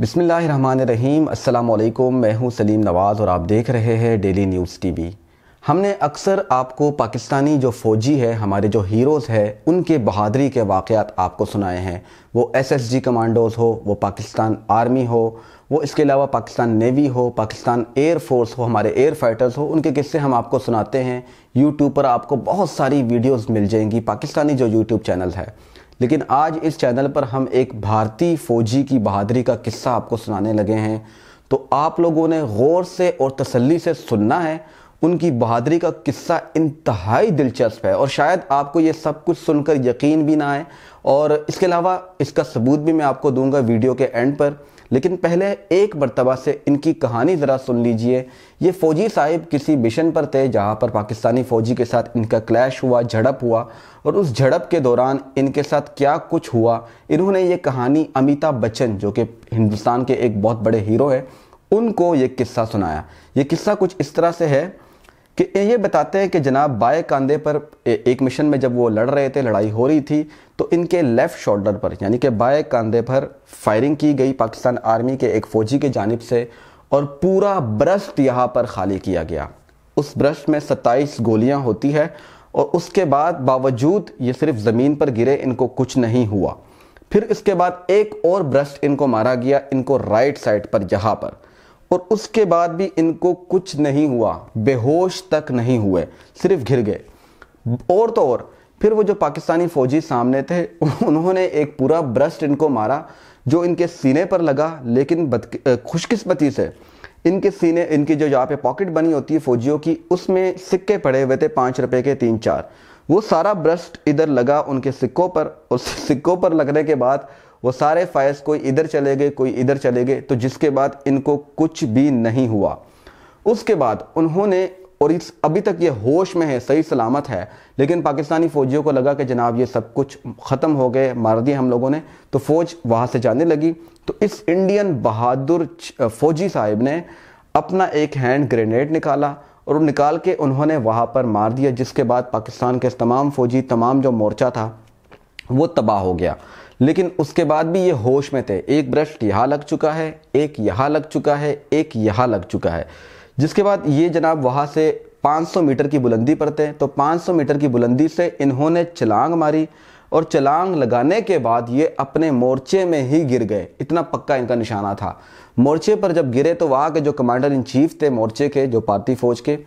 बिसमीम अल्लाम मैं हूं सलीम नवाज़ और आप देख रहे हैं डेली न्यूज़ टीवी हमने अक्सर आपको पाकिस्तानी जो फ़ौजी है हमारे जो हीरोज़ है उनके बहादरी के वाक़ात आपको सुनाए हैं वो एसएसजी कमांडोज़ हो वो पाकिस्तान आर्मी हो वो इसके अलावा पाकिस्तान नेवी हो पाकिस्तान एयर फोर्स हो हमारे एयर फाइटर्स हो उनके किस्से हम आपको सुनाते हैं यूट्यूब पर आपको बहुत सारी वीडियोज़ मिल जाएंगी पाकिस्तानी जो यूट्यूब चैनल है लेकिन आज इस चैनल पर हम एक भारतीय फ़ौजी की बहादरी का किस्सा आपको सुनाने लगे हैं तो आप लोगों ने गौर से और तसल्ली से सुनना है उनकी बहादरी का किस्सा इंतहाई दिलचस्प है और शायद आपको ये सब कुछ सुनकर यकीन भी ना आए और इसके अलावा इसका सबूत भी मैं आपको दूंगा वीडियो के एंड पर लेकिन पहले एक मरतबा से इनकी कहानी ज़रा सुन लीजिए ये फ़ौजी साहिब किसी मिशन पर थे जहाँ पर पाकिस्तानी फ़ौजी के साथ इनका क्लैश हुआ झड़प हुआ और उस झड़प के दौरान इनके साथ क्या कुछ हुआ इन्होंने ये कहानी अमिताभ बच्चन जो कि हिंदुस्तान के एक बहुत बड़े हीरो हैं उनको ये किस्सा सुनाया ये किस्सा कुछ इस तरह से है कि ये बताते हैं कि जनाब बाएं कंधे पर एक मिशन में जब वो लड़ रहे थे लड़ाई हो रही थी तो इनके लेफ़्ट शोल्डर पर यानी कि बाएं कंधे पर फायरिंग की गई पाकिस्तान आर्मी के एक फ़ौजी की जानब से और पूरा ब्रस्ट यहाँ पर खाली किया गया उस ब्रस्ट में 27 गोलियाँ होती है और उसके बाद बावजूद ये सिर्फ ज़मीन पर गिरे इनको कुछ नहीं हुआ फिर इसके बाद एक और ब्रस्ट इनको मारा गया इनको राइट साइड पर यहाँ पर और उसके बाद भी इनको कुछ नहीं हुआ बेहोश तक नहीं हुए सिर्फ घिर गए और तो और फिर वो जो पाकिस्तानी फौजी सामने थे उन्होंने एक पूरा ब्रस्ट इनको मारा जो इनके सीने पर लगा लेकिन खुशकिस्मती से इनके सीने इनकी जो यहाँ पे पॉकेट बनी होती है फौजियों की उसमें सिक्के पड़े हुए थे पाँच रुपए के तीन चार वो सारा ब्रस्ट इधर लगा उनके सिक्कों पर और सिक्कों पर लगने के बाद वो सारे फाइल्स कोई इधर चले गए कोई इधर चले गए तो जिसके बाद इनको कुछ भी नहीं हुआ उसके बाद उन्होंने और इस अभी तक ये होश में है सही सलामत है लेकिन पाकिस्तानी फौजियों को लगा कि जनाब ये सब कुछ ख़त्म हो गए मार दिए हम लोगों ने तो फ़ौज वहाँ से जाने लगी तो इस इंडियन बहादुर फौजी साहिब ने अपना एक हैंड ग्रेनेड निकाला और निकाल के उन्होंने वहाँ पर मार दिया जिसके बाद पाकिस्तान के तमाम फौजी तमाम जो मोर्चा था वो तबाह हो गया लेकिन उसके बाद भी ये होश में थे एक ब्रश यहाँ लग चुका है एक यहाँ लग चुका है एक यहाँ लग चुका है जिसके बाद ये जनाब वहाँ से 500 मीटर की बुलंदी पर थे तो 500 मीटर की बुलंदी से इन्होंने चलांग मारी और चलांग लगाने के बाद ये अपने मोर्चे में ही गिर गए इतना पक्का इनका निशाना था मोर्चे पर जब गिरे तो वहाँ के जो कमांडर इन चीफ थे मोर्चे के जो भारतीय फ़ौज के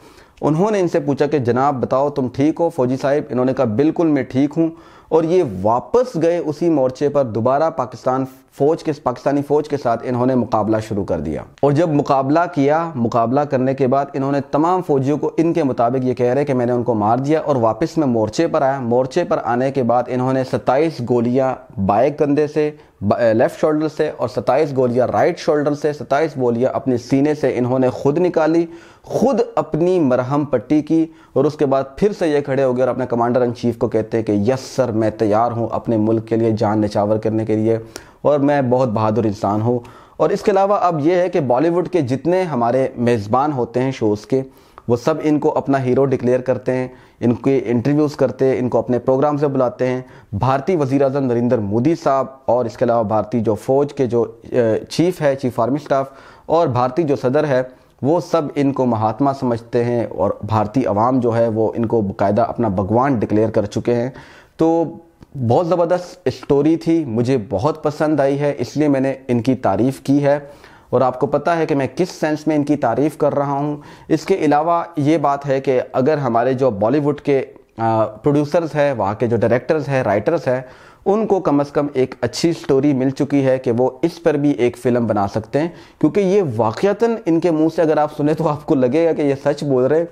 उन्होंने इनसे पूछा कि जनाब बताओ तुम ठीक हो फौजी साहब इन्होंने कहा बिल्कुल मैं ठीक हूँ और ये वापस गए उसी मोर्चे पर दोबारा पाकिस्तान फौज के पाकिस्तानी फौज के साथ इन्होंने मुकाबला शुरू कर दिया और जब मुकाबला किया मुकाबला करने के बाद इन्होंने तमाम फौजियों को इनके मुताबिक ये कह रहे कि मैंने उनको मार दिया और वापस में मोर्चे पर आया मोर्चे पर आने के बाद इन्होंने सत्ताईस गोलियां बाए कंधे से लेफ़्ट शोल्डर से और 27 गोलियां राइट शोल्डर से 27 गोलियां अपने सीने से इन्होंने खुद निकाली खुद अपनी मरहम पट्टी की और उसके बाद फिर से ये खड़े हो गए और अपने कमांडर इन चीफ को कहते हैं कि यस सर मैं तैयार हूँ अपने मुल्क के लिए जान नचावर करने के लिए और मैं बहुत बहादुर इंसान हूँ और इसके अलावा अब यह है कि बॉलीवुड के जितने हमारे मेज़बान होते हैं शोज़ के वो सब इनको अपना हीरो डिक्लेयर करते हैं इनके इंटरव्यूज़ करते हैं इनको अपने प्रोग्राम से बुलाते हैं भारतीय वज़ी अजम नरेंद्र मोदी साहब और इसके अलावा भारतीय जो फ़ौज के जो चीफ़ है चीफ़ आर्मी स्टाफ और भारतीय जो सदर है वो सब इनको महात्मा समझते हैं और भारतीय अवाम जो है वो इनको बाकायदा अपना भगवान डिक्लेयर कर चुके हैं तो बहुत ज़बरदस्त स्टोरी थी मुझे बहुत पसंद आई है इसलिए मैंने इनकी तारीफ़ की है और आपको पता है कि मैं किस सेंस में इनकी तारीफ़ कर रहा हूँ इसके अलावा ये बात है कि अगर हमारे जो बॉलीवुड के प्रोड्यूसर्स हैं वहाँ के जो डायरेक्टर्स हैं राइटर्स हैं उनको कम से कम एक अच्छी स्टोरी मिल चुकी है कि वो इस पर भी एक फ़िल्म बना सकते हैं क्योंकि ये वाक़ता इनके मुंह से अगर आप सुने तो आपको लगेगा कि ये सच बोल रहे हैं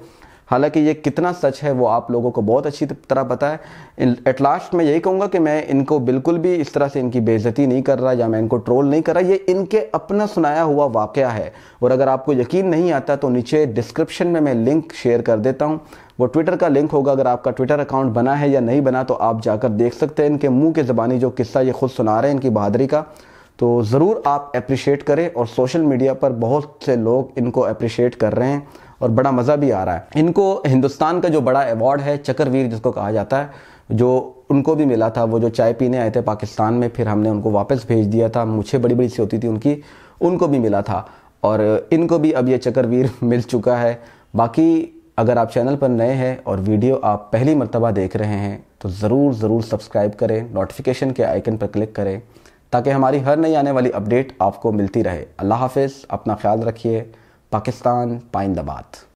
हालांकि ये कितना सच है वो आप लोगों को बहुत अच्छी तरह पता है एट लास्ट मैं यही कहूँगा कि मैं इनको बिल्कुल भी इस तरह से इनकी बेज़ती नहीं कर रहा या मैं इनको ट्रोल नहीं कर रहा ये इनके अपना सुनाया हुआ वाक़ है और अगर आपको यकीन नहीं आता तो नीचे डिस्क्रिप्शन में मैं लिंक शेयर कर देता हूँ वो ट्विटर का लिंक होगा अगर आपका ट्विटर अकाउंट बना है या नहीं बना तो आप जाकर देख सकते हैं इनके मुंह के ज़बानी जो किस्सा ये खुद सुना रहे हैं इनकी बहादरी का तो ज़रूर आप अप्रिशिएट करें और सोशल मीडिया पर बहुत से लोग इनको अप्रिशिएट कर रहे हैं और बड़ा मज़ा भी आ रहा है इनको हिंदुस्तान का जो बड़ा अवार्ड है चक्रवीर जिसको कहा जाता है जो उनको भी मिला था वो जो चाय पीने आए थे पाकिस्तान में फिर हमने उनको वापस भेज दिया था मुझे बड़ी बड़ी सी होती थी उनकी उनको भी मिला था और इनको भी अब ये चक्रवीर मिल चुका है बाकी अगर आप चैनल पर नए हैं और वीडियो आप पहली मरतबा देख रहे हैं तो ज़रूर ज़रूर सब्सक्राइब करें नोटिफिकेशन के आइकन पर क्लिक करें ताकि हमारी हर नई आने वाली अपडेट आपको मिलती रहे अल्लाह हाफिज़ अपना ख्याल रखिए पाकिस्तान पाइंदाबाद